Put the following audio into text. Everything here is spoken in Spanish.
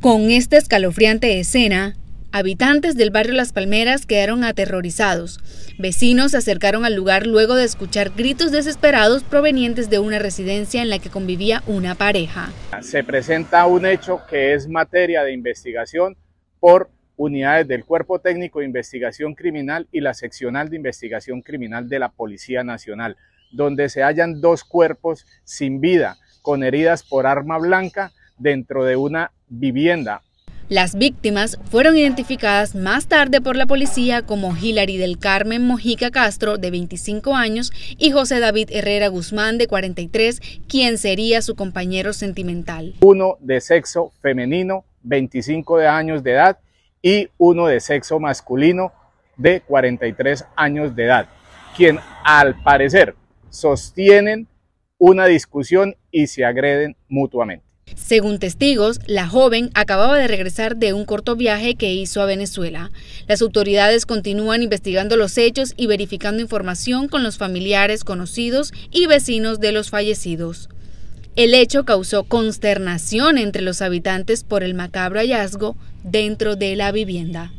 Con esta escalofriante escena, habitantes del barrio Las Palmeras quedaron aterrorizados. Vecinos se acercaron al lugar luego de escuchar gritos desesperados provenientes de una residencia en la que convivía una pareja. Se presenta un hecho que es materia de investigación por unidades del Cuerpo Técnico de Investigación Criminal y la Seccional de Investigación Criminal de la Policía Nacional, donde se hallan dos cuerpos sin vida, con heridas por arma blanca dentro de una vivienda. Las víctimas fueron identificadas más tarde por la policía como Hilary del Carmen Mojica Castro, de 25 años, y José David Herrera Guzmán, de 43, quien sería su compañero sentimental. Uno de sexo femenino, 25 de años de edad, y uno de sexo masculino, de 43 años de edad, quien al parecer sostienen una discusión y se agreden mutuamente. Según testigos, la joven acababa de regresar de un corto viaje que hizo a Venezuela. Las autoridades continúan investigando los hechos y verificando información con los familiares, conocidos y vecinos de los fallecidos. El hecho causó consternación entre los habitantes por el macabro hallazgo dentro de la vivienda.